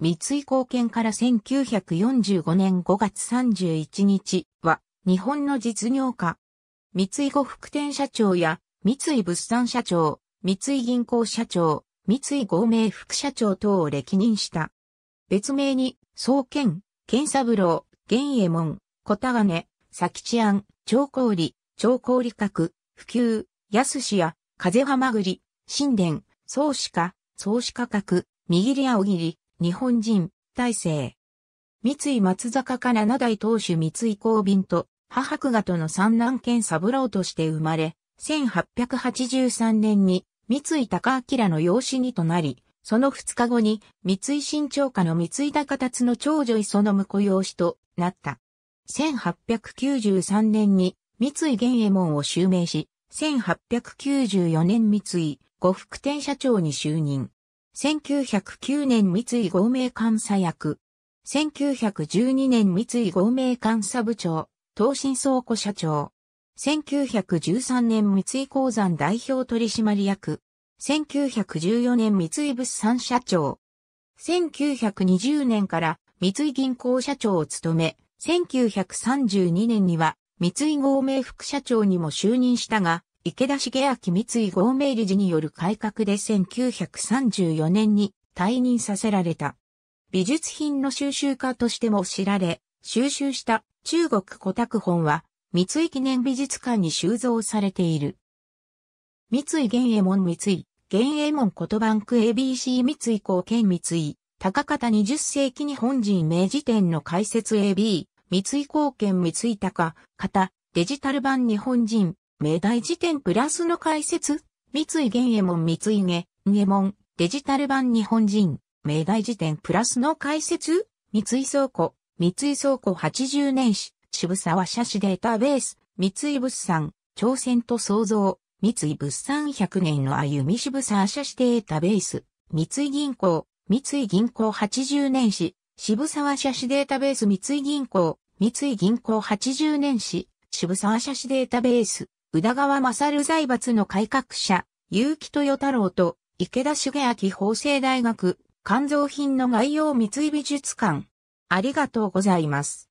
三井貢献から1945年5月31日は日本の実業家。三井呉服店社長や三井物産社長、三井銀行社長、三井合名副社長等を歴任した。別名に、総研、健三郎、玄右衛門、小田金、佐吉庵、長香里、長香里閣、普及、安氏や、風浜栗、新田、総子家、宗子家閣、右利青切、日本人、大成。三井松坂から七代当主三井公便と、母久賀との三男兼三郎として生まれ、1883年に三井高明の養子にとなり、その二日後に三井新長家の三井高達の長女磯の婿養子となった。1893年に三井玄右衛門を襲名し、1894年三井呉服店社長に就任。1909年三井合名監査役。1912年三井合名監査部長、東進倉庫社長。1913年三井鉱山代表取締役。1914年三井物産社長。1920年から三井銀行社長を務め、1932年には三井合名副社長にも就任したが、池田茂明三井合名理事による改革で1934年に退任させられた。美術品の収集家としても知られ、収集した中国古拓本は三井記念美術館に収蔵されている。三井玄衛門三井、玄衛門言葉区 ABC 三井公兼三井、高方20世紀日本人明治展の解説 AB、三井公兼三井高、方、デジタル版日本人、明大辞典プラスの解説、三井玄右衛門三井玄、右衛門、デジタル版日本人、明大辞典プラスの解説、三井倉庫、三井倉庫80年史、渋沢社史データベース、三井物産、挑戦と創造、三井物産100年の歩み渋沢社史データベース、三井銀行、三井銀行80年史、渋沢社史データベース三井銀行、三井銀行80年史、渋沢社史データベース。宇田川勝財閥の改革者、結城豊太郎と池田茂明法政大学、肝臓品の概要三井美術館。ありがとうございます。